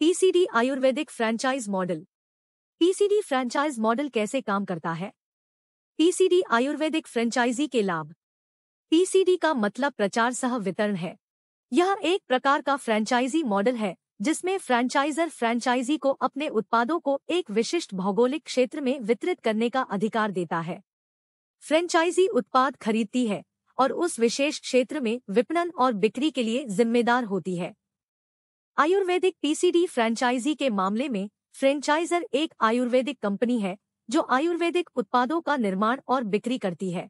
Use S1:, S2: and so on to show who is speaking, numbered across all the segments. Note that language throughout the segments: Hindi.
S1: PCD ayurvedic franchise model PCD franchise model कैसे काम करता है पीसीडी आयुर्वेदिक फ्रेंचाइजी के लाभ पीसीडी का मतलब प्रचार सह वितरण है यह एक प्रकार का फ्रेंचाइजी मॉडल है जिसमें फ्रेंचाइजर फ्रेंचाइजी को अपने उत्पादों को एक विशिष्ट भौगोलिक क्षेत्र में वितरित करने का अधिकार देता है फ्रेंचाइजी उत्पाद खरीदती है और उस विशेष क्षेत्र में विपणन और बिक्री के लिए जिम्मेदार होती है आयुर्वेदिक पीसीडी फ्रेंचाइजी के मामले में फ्रेंचाइजर एक आयुर्वेदिक कंपनी है जो आयुर्वेदिक उत्पादों का निर्माण और बिक्री करती है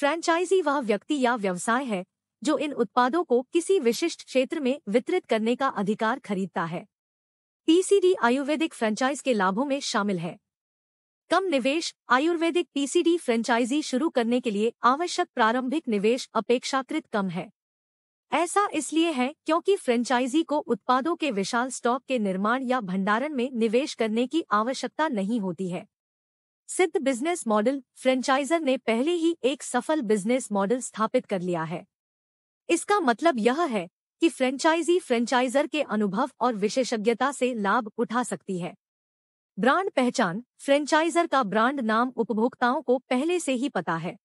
S1: फ्रेंचाइजी वह व्यक्ति या व्यवसाय है जो इन उत्पादों को किसी विशिष्ट क्षेत्र में वितरित करने का अधिकार खरीदता है पीसीडी आयुर्वेदिक फ्रेंचाइज के लाभों में शामिल है कम निवेश आयुर्वेदिक पीसीडी फ्रेंचाइजी शुरू करने के लिए आवश्यक प्रारंभिक निवेश अपेक्षाकृत कम है ऐसा इसलिए है क्योंकि फ्रेंचाइजी को उत्पादों के विशाल स्टॉक के निर्माण या भंडारण में निवेश करने की आवश्यकता नहीं होती है सिद्ध बिजनेस मॉडल फ्रेंचाइजर ने पहले ही एक सफल बिजनेस मॉडल स्थापित कर लिया है इसका मतलब यह है कि फ्रेंचाइजी फ्रेंचाइजर के अनुभव और विशेषज्ञता से लाभ उठा सकती है ब्रांड पहचान फ्रेंचाइजर का ब्रांड नाम उपभोक्ताओं को पहले से ही पता है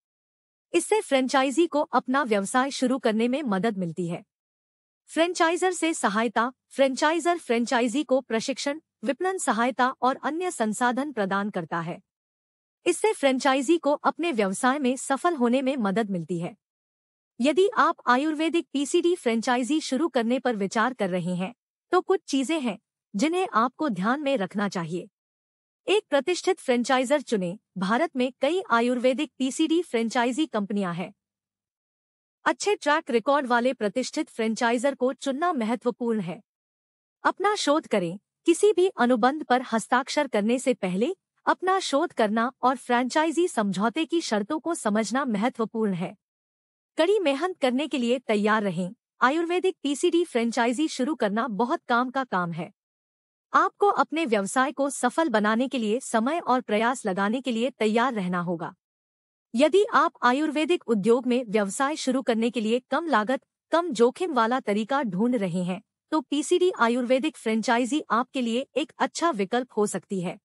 S1: इससे फ्रेंचाइजी को अपना व्यवसाय शुरू करने में मदद मिलती है फ्रेंचाइजर से सहायता फ्रेंचाइजर फ्रेंचाइजी को प्रशिक्षण विपणन सहायता और अन्य संसाधन प्रदान करता है इससे फ्रेंचाइजी को अपने व्यवसाय में सफल होने में मदद मिलती है यदि आप आयुर्वेदिक पीसीडी फ्रेंचाइजी शुरू करने पर विचार कर रहे हैं तो कुछ चीजें हैं जिन्हें आपको ध्यान में रखना चाहिए एक प्रतिष्ठित फ्रेंचाइजर चुने भारत में कई आयुर्वेदिक पीसीडी फ्रेंचाइजी कंपनियां हैं अच्छे ट्रैक रिकॉर्ड वाले प्रतिष्ठित फ्रेंचाइजर को चुनना महत्वपूर्ण है अपना शोध करें किसी भी अनुबंध पर हस्ताक्षर करने से पहले अपना शोध करना और फ्रेंचाइजी समझौते की शर्तों को समझना महत्वपूर्ण है कड़ी मेहनत करने के लिए तैयार रहें आयुर्वेदिक पीसीडी फ्रेंचाइजी शुरू करना बहुत काम का काम है आपको अपने व्यवसाय को सफल बनाने के लिए समय और प्रयास लगाने के लिए तैयार रहना होगा यदि आप आयुर्वेदिक उद्योग में व्यवसाय शुरू करने के लिए कम लागत कम जोखिम वाला तरीका ढूंढ रहे हैं तो पीसीडी आयुर्वेदिक फ्रेंचाइजी आपके लिए एक अच्छा विकल्प हो सकती है